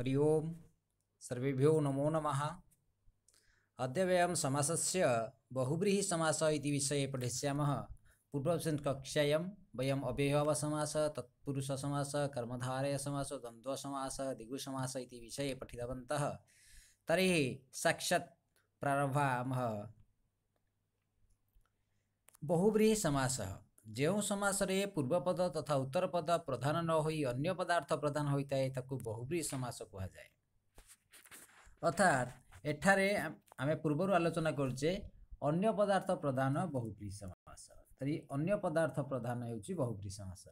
हरि ओं सर्वेभ्यो नमो नमः अद्य वयं समासस्य बहुव्रीहिसमासः इति विषये पठिष्यामः पूर्वकक्षायां वयम् तत्पुरुषसमस कर्मधारय सामस द्वंद्वसमस दिगुसमस विषय विषये तरी साक्षा साक्षात् प्रारभामः सामस ଯେଉଁ ସମାସରେ ପୂର୍ବପଦ ତଥା ଉତ୍ତରପଦ ପ୍ରଧାନ ନ ହୋଇ ଅନ୍ୟ ପଦାର୍ଥ ପ୍ରଧାନ ହୋଇଥାଏ ତାକୁ ବହୁବ୍ରୀ ସମାସ କୁହାଯାଏ ଅର୍ଥାତ୍ ଏଠାରେ ଆମେ ପୂର୍ବରୁ ଆଲୋଚନା କରୁଛେ ଅନ୍ୟ ପଦାର୍ଥ ପ୍ରଧାନ ବହୁବ୍ରୀ ସମାସ ତେଣୁ ଅନ୍ୟ ପଦାର୍ଥ ପ୍ରଧାନ ହେଉଛି ବହୁବ୍ରୀ ସମାସ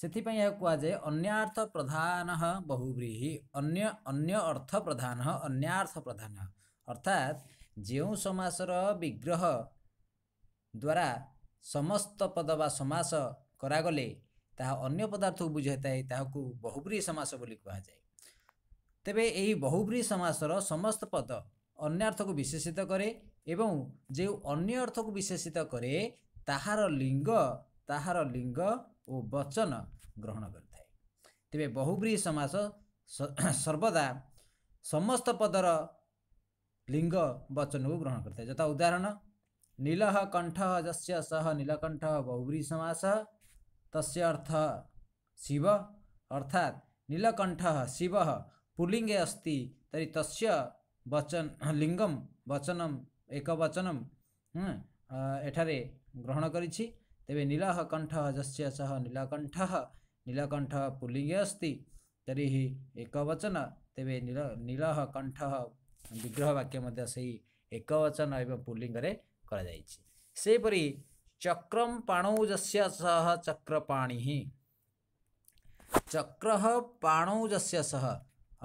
ସେଥିପାଇଁ ଏହା କୁହାଯାଏ ଅନ୍ୟାର୍ଥ ପ୍ରଧାନ ବହୁବ୍ରୀହି ଅନ୍ୟ ଅନ୍ୟ ଅର୍ଥ ପ୍ରଧାନ ଅନ୍ୟାର୍ଥ ପ୍ରଧାନ ଅର୍ଥାତ୍ ଯେଉଁ ସମାସର ବିଗ୍ରହ ଦ୍ୱାରା ସମସ୍ତ ପଦ ବା ସମାସ କରାଗଲେ ତାହା ଅନ୍ୟ ପଦାର୍ଥକୁ ବୁଝାଇଥାଏ ତାହାକୁ ବହୁବ୍ରୀ ସମାସ ବୋଲି କୁହାଯାଏ ତେବେ ଏହି ବହୁବ୍ରୀ ସମାସର ସମସ୍ତ ପଦ ଅନ୍ୟାର୍ଥକୁ ବିଶେଷିତ କରେ ଏବଂ ଯେଉଁ ଅନ୍ୟ ଅର୍ଥକୁ ବିଶେଷିତ କରେ ତାହାର ଲିଙ୍ଗ ତାହାର ଲିଙ୍ଗ ଓ ବଚନ ଗ୍ରହଣ କରିଥାଏ ତେବେ ବହୁବ୍ରୀ ସମାସ ସର୍ବଦା ସମସ୍ତ ପଦର ଲିଙ୍ଗ ବଚନକୁ ଗ୍ରହଣ କରିଥାଏ ଯଥା ଉଦାହରଣ नीलः कण्ठः यस्य सः नीलकण्ठः बहुब्री समासः तस्य अर्थः शिव अर्थात् नीलकण्ठः शिवः पुल्लिङ्गे अस्ति तर्हि तस्य वचन लिङ्गं वचनम् एकवचनं ଏଠାରେ ଗ୍ରହଣ କରିଛି ତେବେ ନୀଲାହ କଣ୍ଠ ଯସ୍ୟ ସହ ନୀଳକଣ୍ଠ ନୀଳକଣ୍ଠ ପୁଲିଙ୍ଗେ ଅସ୍ତି ତରିହି ଏକବଚନ ତେବେ ନୀଳ ନୀଳହ କଣ୍ଠ ବିଗ୍ରହ ବାକ୍ୟ ମଧ୍ୟ ସେହି ଏକବଚନ ଏବଂ ପୁଲିଙ୍ଗରେ କରାଯାଇଛି ସେହିପରି ଚକ୍ରମ୍ ପାଣୌଜସ୍ୟ ସହ ଚକ୍ରପାଣି ଚକ୍ର ପାଣୌଜସ୍ୟ ସହ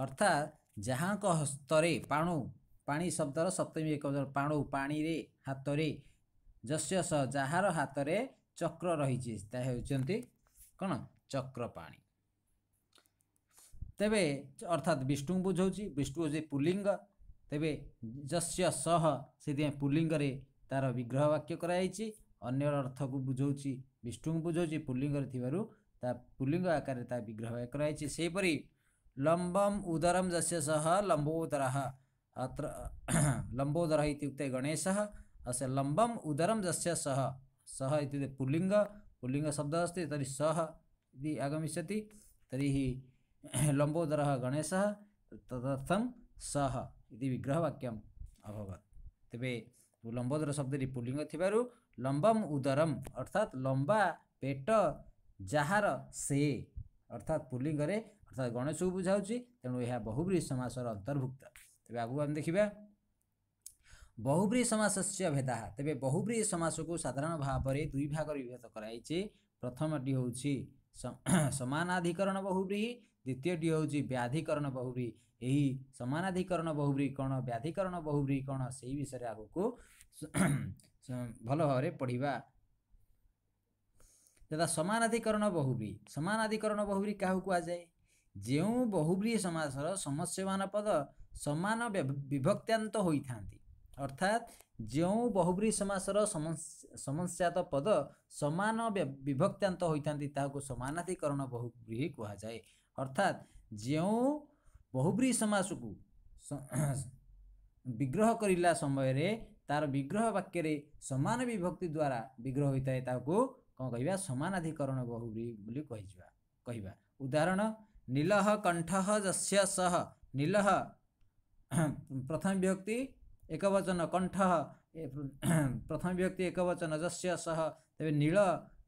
ଅର୍ଥାତ୍ ଯାହାଙ୍କ ହସ୍ତରେ ପାଣୁ ପାଣି ଶବ୍ଦର ସପ୍ତମୀ ଏକ ପାଣୁ ପାଣିରେ ହାତରେ ଯସ୍ୟ ସହ ଯାହାର ହାତରେ ଚକ୍ର ରହିଛି ତାହା ହେଉଛନ୍ତି କ'ଣ ଚକ୍ରପାଣି ତେବେ ଅର୍ଥାତ୍ ବିଷ୍ଣୁଙ୍କୁ ବୁଝାଉଛି ବିଷ୍ଣୁ ହେଉଛି ପୁଲିଙ୍ଗ ତେବେ ଯସ୍ୟ ସହ ସେଥିପାଇଁ ପୁଲିଙ୍ଗରେ तार विग्रह वाक्य कराई अन्य अर्थ को बुझौच विष्णु को बुझौच पुलिंग थवर पुलिंग आकार विग्रह कर से लंबम उदरम जस्य सह लंबोदर अत्र लंबोदर गणेश से लंबम उदरम जस्य सह सह पुलिंग पुलिंग शब्द अस्त तरी सह आगमिष्य तरी लंबोदर गणेश तदर्थ सह विग्रह वाक्यम अभवत तेरे লম্বদর শব্দটি পুল্লিঙ্গ থিবারু লম্বম উদরম অর্থাৎ লম্বা পেট যাহার সে অর্থাৎ পুল্লিঙ্গরে অর্থাৎ গণেশକୁ ବୁଝାଉଛି ତେଣୁ ଏହା ବହୁବ୍ରୀ ସମାସର ଅନ୍ତର୍ଭୁକ୍ତ ତେବେ ଆଗକୁ ଆମେ ଦେଖିବା ବହୁବ୍ରୀ ସମାସସ୍ୟ ଭେଦାହ ତେବେ ବହୁବ୍ରୀ ସମାସକୁ ସାଧାରଣ ଭାବରେ ଦୁଇ ଭାଗରେ ବିଭକ୍ତ କରାଯାଇଛି ପ୍ରଥମଟି ହେଉଛି ସମାନାଧିକରଣ ବହୁବ୍ରୀହି ଦ୍ୱିତୀୟଟି ହେଉଛି ବ୍ୟାଧିକରଣ ବହୁବ୍ରୀ ଏହି ସମାନାଧିକରଣ ବହୁବ୍ରୀ କ'ଣ ବ୍ୟାଧିକରଣ ବହୁବ୍ରୀ କ'ଣ ସେହି ବିଷୟରେ ଆଗକୁ भएर पढिवाद समानाधिकरण बहुब्री समानाधिकरण बहुबि कहाँ कुरा जौँ बहुब्री समाज र समस्यवान पद समान विभक्त्यान्त अर्थात् जौँ बहुब्री समाज र समस्या पद समान विभक्त्यान्त समानाधिकरण बहु कु अर्थात जे बहुब्री समाजको विग्रह समयले ତା'ର ବିଗ୍ରହ ବାକ୍ୟରେ ସମାନ ବିଭକ୍ତି ଦ୍ୱାରା ବିଗ୍ରହ ହୋଇଥାଏ ତାକୁ କ'ଣ କହିବା ସମାନାଧିକରଣ ବହୁ ବୋଲି କହିଯିବା କହିବା ଉଦାହରଣ ନୀଳହ କଣ୍ଠ ଯସ୍ୟ ସହ ନୀଳହ ପ୍ରଥମ ବ୍ୟକ୍ତି ଏକବଚନ କଣ୍ଠ ପ୍ରଥମ ବ୍ୟକ୍ତି ଏକବଚନ ଯସ୍ୟ ସହ ତେବେ ନୀଳ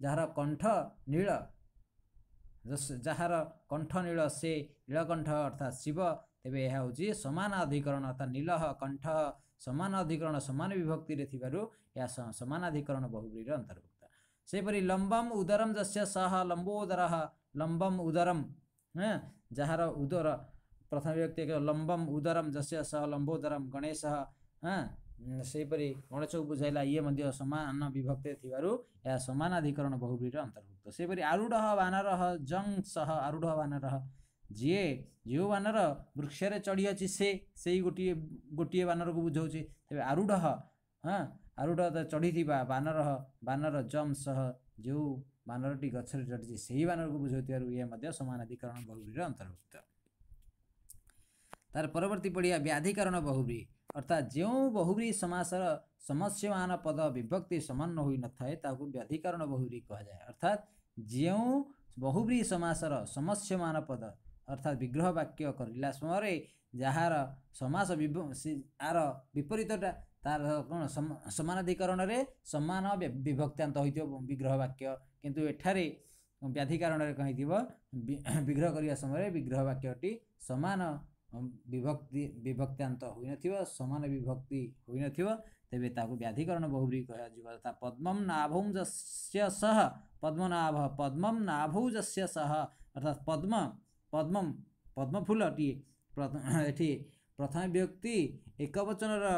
ଯାହାର କଣ୍ଠ ନୀଳ ଯାହାର କଣ୍ଠ ନୀଳ ସେ ନୀଳକଣ୍ଠ ଅର୍ଥାତ୍ ଶିବ ତେବେ ଏହା ହେଉଛି ସମାନ ଅଧିକରଣ ଅର୍ଥାତ୍ ନୀଳହ କଣ୍ଠ समाना अधिकरण समान विभक्तिर थि या समानाधिकरण बहुबिडी अन्तर्भुक्त सहीपरि लम्बम उदरम जस्य सह लम्बोदर लम्बम उदरम् उदर प्रथम व्यक्ति लम्बम उदरम जस्य जस लम्बोदर गणेश गणेश बुझाइला इन्ध समान विभक्ति थि समानाधिकरण बहुबिडी र अन्तर्भुक्त सहीपरि आरू वानरह जङ सह आरू वानरह ଯିଏ ଯେଉଁ ବାନର ବୃକ୍ଷରେ ଚଢ଼ିଅଛି ସେ ସେଇ ଗୋଟିଏ ଗୋଟିଏ ବାନରକୁ ବୁଝାଉଛି ତେବେ ଆରୁଢ଼ ହଁ ଆରୁଢ଼ ଚଢ଼ିଥିବା ବାନର ବାନର ଜମ୍ ସହ ଯେଉଁ ବାନରଟି ଗଛରେ ଚଢ଼ିଛି ସେହି ବାନରକୁ ବୁଝାଉଥିବାରୁ ଏହା ମଧ୍ୟ ସମାନଧିକରଣ ବହୁବ୍ରୀର ଅନ୍ତର୍ଭୁକ୍ତ ତାର ପରବର୍ତ୍ତୀ ପଡ଼ିଆ ବ୍ୟାଧିକରଣ ବହୁବ୍ରୀ ଅର୍ଥାତ୍ ଯେଉଁ ବହୁବ୍ରୀ ସମାସର ସମସ୍ୟମାନ ପଦ ବିଭକ୍ତି ସମାନ ହୋଇନଥାଏ ତାହାକୁ ବ୍ୟାଧିକରଣ ବହୁବ୍ରୀ କୁହାଯାଏ ଅର୍ଥାତ୍ ଯେଉଁ ବହୁବ୍ରୀ ସମାସର ସମସ୍ୟମାନ ପଦ ଅର୍ଥାତ୍ ବିଗ୍ରହ ବାକ୍ୟ କରିଲା ସମୟରେ ଯାହାର ସମାସ ଆର ବିପରୀତଟା ତାର କ'ଣ ସମାନଧିକରଣରେ ସମାନ ବିଭକ୍ତାନ୍ତ ହୋଇଥିବ ବିଗ୍ରହ ବାକ୍ୟ କିନ୍ତୁ ଏଠାରେ ବ୍ୟାଧିକାରଣରେ କ'ଣ ହେଇଥିବ ବିଗ୍ରହ କରିବା ସମୟରେ ବିଗ୍ରହ ବାକ୍ୟଟି ସମାନ ବିଭକ୍ତି ବିଭକ୍ତାନ୍ତ ହୋଇନଥିବ ସମାନ ବିଭକ୍ତି ହୋଇନଥିବ ତେବେ ତାକୁ ବ୍ୟାଧିକରଣ ବହୁବ୍ରୀ କୁହାଯିବ ତଥା ପଦ୍ମମ୍ ନାଭୌ ଯସ୍ୟ ସହ ପଦ୍ମନାଭ ପଦ୍ମମ୍ ନାଭୌ ଯସ୍ୟ ସହ ଅର୍ଥାତ୍ ପଦ୍ମ ପଦ୍ମମ୍ ପଦ୍ମଫୁଲଟିଏ ଏଠି ପ୍ରଥମ ବ୍ୟକ୍ତି ଏକବଚନର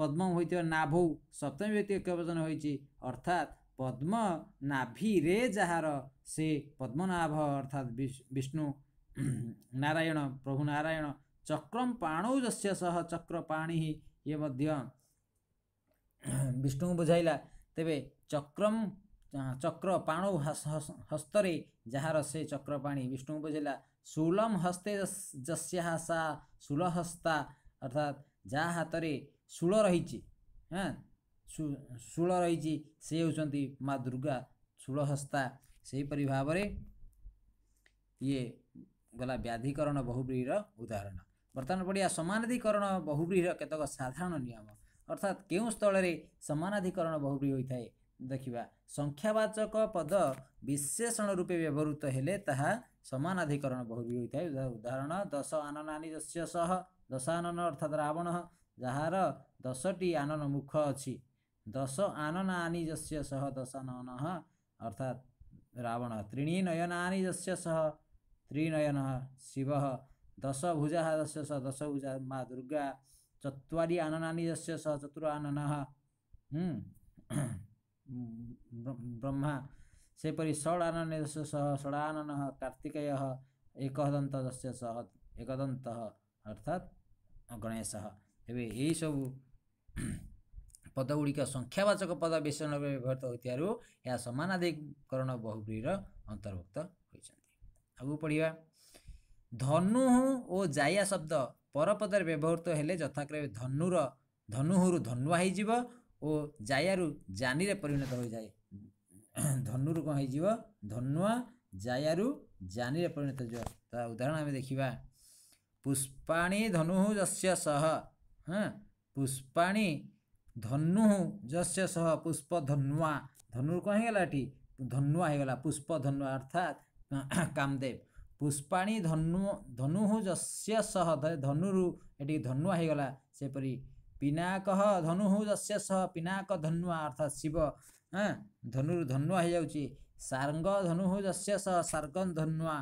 ପଦ୍ମ ହୋଇଥିବା ନାଭଉ ସପ୍ତମ ବ୍ୟକ୍ତି ଏକବଚନ ହୋଇଛି ଅର୍ଥାତ୍ ପଦ୍ମ ନାଭିରେ ଯାହାର ସେ ପଦ୍ମନାଭ ଅର୍ଥାତ୍ ବିଷ୍ଣୁ ନାରାୟଣ ପ୍ରଭୁ ନାରାୟଣ ଚକ୍ରମ ପାଣଉ ଯସ୍ୟ ସହ ଚକ୍ର ପାଣି ଇଏ ମଧ୍ୟ ବିଷ୍ଣୁଙ୍କୁ ବୁଝାଇଲା ତେବେ ଚକ୍ରମ ଚକ୍ର ପାଣୁ ହସ୍ତରେ ଯାହାର ସେ ଚକ୍ରପାଣି ବିଷ୍ଣୁଙ୍କୁ ବୁଝିଲା सुलम हस्ते जस्या रही अर्थात् जाहत शूल रहिल रहे मार्गा शूलहस्ता सहीपरि भावना ये गला व्याधिकरण बहुब्रीढी र उदाहरण बर्तमान पड़िया समानाधिकरण बहुवी केतक साधारण नियम अर्थात अर्थात् केही स्थलले समानाधिकरण बहुप्रीढी संख्यावाचक पद विशेषण रूपे व्यवहत हो समान अधिकरण समानाधिकारण है उदाहरण दस आननानीजस दसान अर्थात रावण जहाँ दसटी आनन मुख अहिले दस आननाजस दसानन अर्थात रावण त्रि जस्य सह त्रिनयन त्रि नयन शिव दसभुज दसभुज मा दुर्गा चुवरी आननानीजस चुरा ब्रह्मा ସେହିପରି ଷଡ଼ାନନେ ଷଡ଼ାନନ କାର୍ତ୍ତିକେୟ ଏକଦନ୍ତ ଯସ୍ୟ ସହ ଏକଦନ୍ତ ଅର୍ଥାତ୍ ଗଣେଶ ଏବେ ଏହିସବୁ ପଦଗୁଡ଼ିକ ସଂଖ୍ୟାବାଚକ ପଦ ବିଶେଷ ଭାବେ ବ୍ୟବହୃତ ହୋଇଥିବାରୁ ଏହା ସମାନାଧିକରଣ ବହୁବ୍ରୀର ଅନ୍ତର୍ଭୁକ୍ତ ହୋଇଛନ୍ତି ଆଗକୁ ପଢ଼ିବା ଧନୁ ଓ ଜାୟା ଶବ୍ଦ ପରପଦରେ ବ୍ୟବହୃତ ହେଲେ ଯଥାକ୍ରମେ ଧନୁର ଧନୁହୁରୁ ଧନୁଆ ହୋଇଯିବ ଓ ଜାୟାରୁ ଜାନିରେ ପରିଣତ ହୋଇଯାଏ धुहरू कहाँ हैजो धनुवा जायरु जानी परिणत जो त उदाहरण आमे देखि पुष्पाणी धनु सह हुष्पा धनु जुष्पध धनु कहाँ हैगला धनु पुष्प धनुवा अर्थात कामदेव पुष्पाणी धनु धनु जन यी धनुआगलापरी पिनाक धनु सह पिनाक धनुआ अर्थात शिव ହାଁ ଧନୁରୁ ଧନୁଆ ହେଇଯାଉଛି ସାର୍ଙ୍ଗ ଧନୁଃ ଯସ୍ୟ ସହ ସାର୍ଗଂ ଧନୁଆ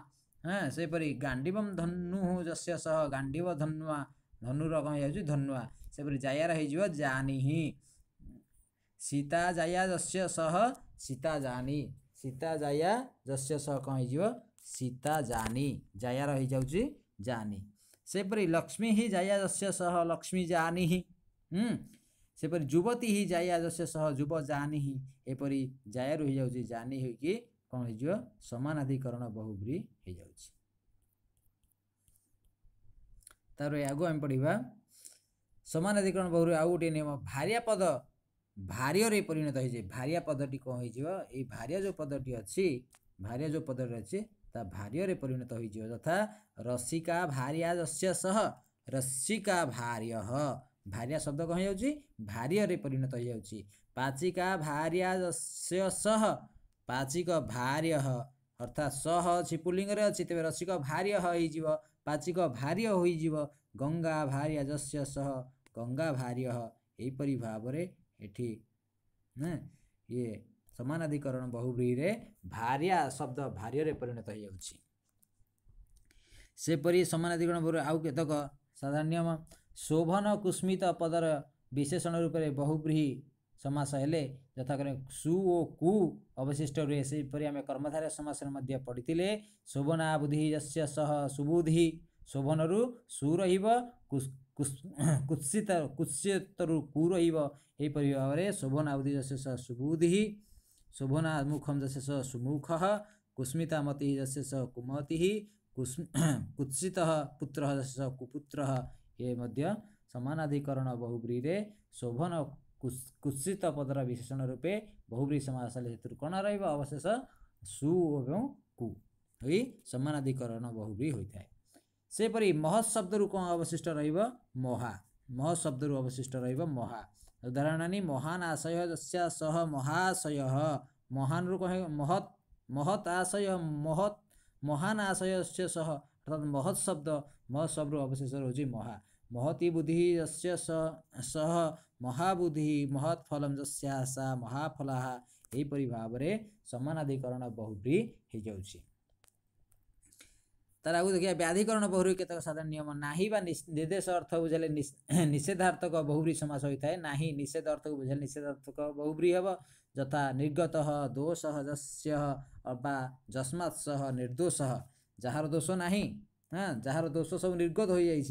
ହାଁ ସେହିପରି ଗାଣ୍ଡିବମ୍ ଧନୁଃ ଯସ୍ୟ ସହ ଗାଣ୍ଡିବ ଧନୁଆ ଧନୁର କ'ଣ ହେଇଯାଉଛି ଧନୁଆ ସେପରି ଜାୟାର ହେଇଯିବ ଜାନିହି ସୀତା ଜାୟା ଯସ୍ୟ ସହ ସୀତା ଜାନି ସୀତା ଜାୟା ଯସ୍ୟ ସହ କ'ଣ ହେଇଯିବ ସୀତା ଜାନି ଜାୟାର ହେଇଯାଉଛି ଜାନି ସେହିପରି ଲକ୍ଷ୍ମୀ ହିଁ ଜାୟା ଯସ୍ୟ ସହ ଲକ୍ଷ୍ମୀ ଜାନି ହିଁ त्यपरि जुवती हिँड जायस जानी हिँ एपरि जुन जानी हुन समानाधिकरण बहुप्री हुन्छ तग अम पढिया समानाधिकरण बहुरी आउँदै नियम भारिया पद रे परिणत है भारिया पदटी भारिया जो पदटी अछि भारिया जो पदट अहिले ता रे परिणत हुन्छ जे तथा रसिका भारि ଭାରିଆ ଶବ୍ଦ କ'ଣ ହେଇଯାଉଛି ଭାରିଆରେ ପରିଣତ ହେଇଯାଉଛି ପାଚିକା ଭାରିଆ ସେ ସହ ପାଚିକ ଭାରିୟ ଅର୍ଥାତ୍ ସହ ଅଛି ପୁଲିଙ୍ଗରେ ଅଛି ତେବେ ରସିକ ଭାରିୟ ହେଇଯିବ ପାଚିକ ଭାରିୟ ହୋଇଯିବ ଗଙ୍ଗା ଭାରିଆ ଯଶ୍ୟ ସହ ଗଙ୍ଗା ଭାରିୟ ଏହିପରି ଭାବରେ ଏଠି ଇଏ ସମାନାଧିକରଣ ବହୁବ୍ରୀରେ ଭାରିଆ ଶବ୍ଦ ଭାରିୟରେ ପରିଣତ ହେଇଯାଉଛି ସେପରି ସମାନାଧିକରଣ ଆଉ କେତେକ ସାଧାରଣ ନିୟମ शोभन कुस्मित पदर विशेषण रूप से बहुब्रीही समास हेले यथाक्रमे सु ओ कु अवशिष्ट रुहे सेपर आम कर्मधारय समास पढ़ी शोभना बुद्धि यश्य सह सुबुद्धि शोभन रु सु कुत्सित कुत्सित रु कु रहीपर भाव में शोभना बुद्धि यश्य सह सुबुद्धि शोभना मुखम जश्य सह सुमुख कुस्मिता मति यश्य सह कुमति कुत्सित पुत्र जश्य सह कुपुत्र यमध्य समानाधिकरण बहुब्री र शोभन कुत्सित पदर विशेषण रूपे बहुब्री समाजशाली यति कहाँ रह सु यही समानाधिकरण बहुब्री हुनेपरि महत्सब्दहरू कवशिष्ट र महा महत्सब्दरू अवशिष्ट र महा उदाहरणी महान आशय जस्यासह महाशय महानु कहीँ महत् महत् आशय महत् महान् सह अर्थात् महत् शब्द शब्द अवशेष रोजि महा महती महत्ति स सह महाबुद्धि फलम जस्या सा महाफला यहीपरि भावरे समानाधिकरण बहुब्रि है तर आगु देखिया व्याधिकरण बहुरी केत साधारण नियम नाही बा निर्देश अर्थ बुझाइले निषेधार्थक समास होइथाय नाही निषेध अर्थ बुझाले निषेधार्थक बहुब्रि जथा निर्गतः दोषः जस्य बा जस्मात् सह निर्दोषः जाँदा दोष नै हाँ जोष सब निर्गत हुन्छ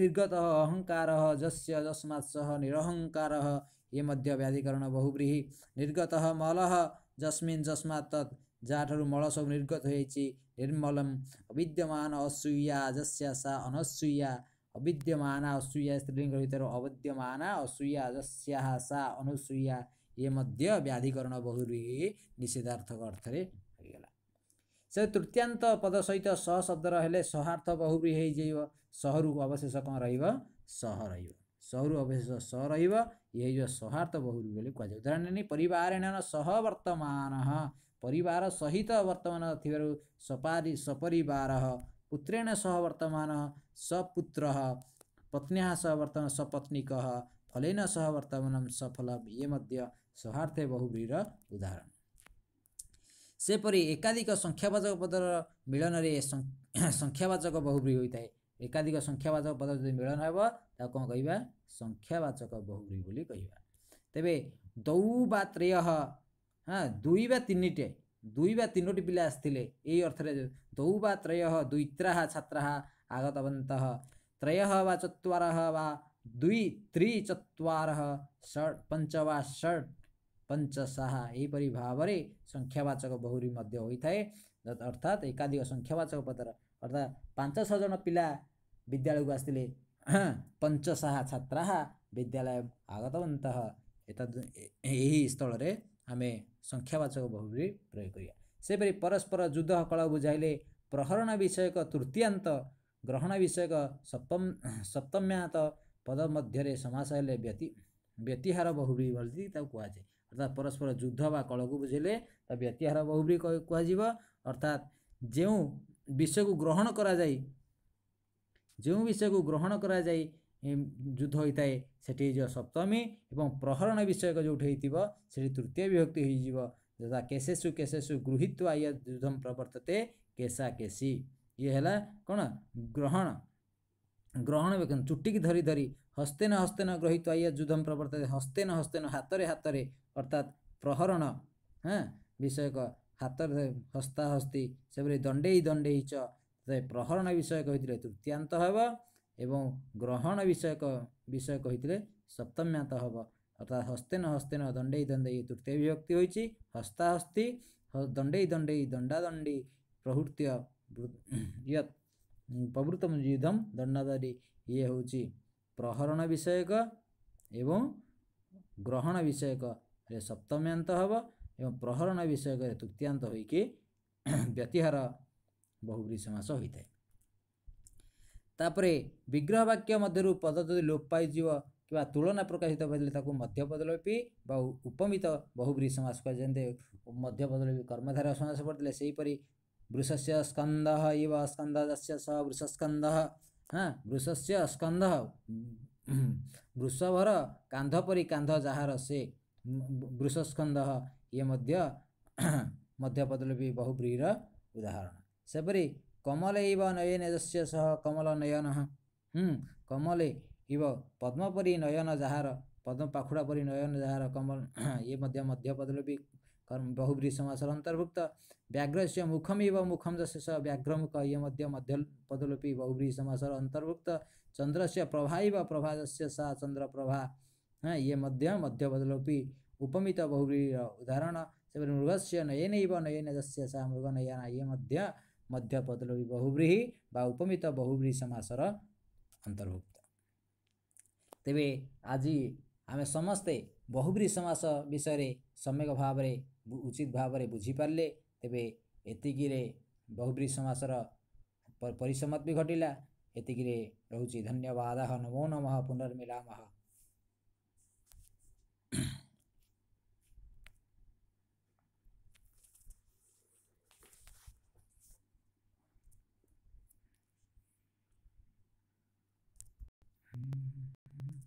निगत अहङ्कार जस जस्मा निरहंकार निरहङ्कार मध्य व्याधिकरण बहु निर्गत मल जस्मि जस्मा त जहाँ मल सब निर्गत हुन्छ निर्मल अविद्यमान असूया जस सा अनसूया अविद्यमाना असूया स्त्रीलिङ्ग भविद्यमाना असूया जस सा अनसूया यमध्य्याधिकरण बहु निषेधार्थको अर्थी पद सहित सह शब्द सृतयान्त पदसहित स शब्दरले सौहार्थ बहुवि सहु अवशेष सह कवशेष सरह सहार्थ बहुवि कहा उदाहरण परिवार सह वर्तमान परिवार सहित वर्तमान सपरिवार पुत्रेन सह वर्तमान सपुत्र पत्न सह वर्तन सपत्नीक फलेन सह वर्तमान सफल मध्य सहार्थे बहुविढि उदाहरण सेपरि एकाधिक संख्यावाचक पदर मिलन संख्यावाचक बहुव्रीहि हुने एकाधिक संख्यावाचक पद मिलन हेबो हे संख्यावाचक बहुव्रीहि बोली दौ क्या तपाईँ ह दुई बाटे दुई बानोट पहिला आई अर्थले दौ बा त्रय दुईत्रा छा आगतवन्त त्रय बा वा दुई त्रि चतर पञ्च वा ष पञ्चा यपरि भावी संख्यावाचक बहुरी मध्य मध्यए अर्थात् एकाधिक संख्यावाचक पदर अर्थात् पाँच छज पा विद्यालयको आँ पञ्च छा विद्यालय आगतवन्त यता यही स्थलले आमे सङ्ख्यावाचक बहुरी प्रयोग परस्पर युद्ध कल बुझाइले प्रहरण विषयक तृतीयन्त ग्रहण विषयक सप्तम सप्तम्यात पदमध्ये ଅର୍ଥାତ୍ ପରସ୍ପର ଯୁଦ୍ଧ ବା କଳକୁ ବୁଝିଲେ ତା ବ୍ୟତିହାର ବହୁବ୍ରୀ କୁହାଯିବ ଅର୍ଥାତ୍ ଯେଉଁ ବିଷୟକୁ ଗ୍ରହଣ କରାଯାଇ ଯେଉଁ ବିଷୟକୁ ଗ୍ରହଣ କରାଯାଇ ଯୁଦ୍ଧ ହୋଇଥାଏ ସେଠି ହେଇଯିବ ସପ୍ତମୀ ଏବଂ ପ୍ରହରଣ ବିଷୟକ ଯେଉଁଠି ହେଇଥିବ ସେଠି ତୃତୀୟ ବିଭକ୍ତି ହେଇଯିବ ଯଥା କେଶେସୁ କେଶେସୁ ଗୃହୀତ୍ୱ ଆୟ ଯୁଦ୍ଧମ ପ୍ରବର୍ତ୍ତତେ କେଶା କେଶୀ ଇଏ ହେଲା କ'ଣ ଗ୍ରହଣ ଗ୍ରହଣ ବେକନ ଚୁଟିକି ଧରି ଧରି ହସ୍ତେନ ହସ୍ତେନ ଗ୍ରହୀତ ଆୟ ଯୁଦ୍ଧମ ପ୍ରବର୍ତ୍ତେ ହସ୍ତେନ ହସ୍ତେନ ହାତରେ ହାତରେ अर्थात् प्रहरण हियक हात हस्ताहस्ती सबै दण्ड दण्ड चाहिँ प्रहरण विषय तृतीयन्त हे एवं ग्रहण विषयक विषय हुँदै सप्तम्या हे अर्थात् हस्तेन हस्तेन दण्ड दण्ड तृतीय विभक्ति हुन्छ हस्ताहस्ती दण्डै दण्ड दन्डादण्डी प्रहुत्य प्रवृत्त युद्धम दण्डाधारी इ हौ प्रहरण विषयक एवं ग्रहण विषयक सप्तम्यांत हम एवं प्रहरण विषय तृतीयांत हो कि व्यतिहार बहुब्री समास होता है तापर विग्रह वाक्य मध्य पद जो लोप पाई कि तुलना प्रकाशित मध्यपदलपी उपमित बहुब्री समास मध्यपदलपी कर्मधारा समास पड़े से हीपरी वृषस् स्कंद इव स्कंद वृषस्कंद हाँ वृषस्य स्कंद वृषभर कांध परी कांध जहाँ से ये मध्य मध्यपदलि बहुब्रीर उदाहरण सेपरि कमल इव नयनजसलयन कमले इब पद्मपरि नयनजहार पद्मपाखुड परि नयनजाहार कमल ये मध्य मध्यपदल क बहुब्री समासर अन्तर्भुक्त व्याघ्रस मुखमिव मुखम जस व्याघ्रमुख य मध्य मध्यपदल बहुब्री समास अन्तर्भुक्त चन्द्र प्रभाइव प्रभाजप्रभा न ये मध्य मध्यबदलोपि उपमित बहुरी उदाहरण से मृगस्य नयनैव नयन तस्य सा मृगनयन ये मध्य मध्यपदलोपि बहुव्रीहि ବା ଉପମିତ ବହୁବ୍ରୀହି ସମାସର ଅନ୍ତର୍ଭୁକ୍ତ ତେବେ ଆଜି ଆମେ ସମସ୍ତେ ବହୁବ୍ରୀ ସମାସ ବିଷୟରେ ସମ୍ୟକ ଭାବରେ ଉଚିତ ଭାବରେ ବୁଝିପାରିଲେ ତେବେ ଏତିକିରେ ବହୁବ୍ରୀ ସମାସର ପରିସମାପ୍ତି ଘଟିଲା ଏତିକିରେ ରହୁଛି ଧନ୍ୟବାଦ ନମୋ ନମଃ ପୁନର୍ମିଳାମଃ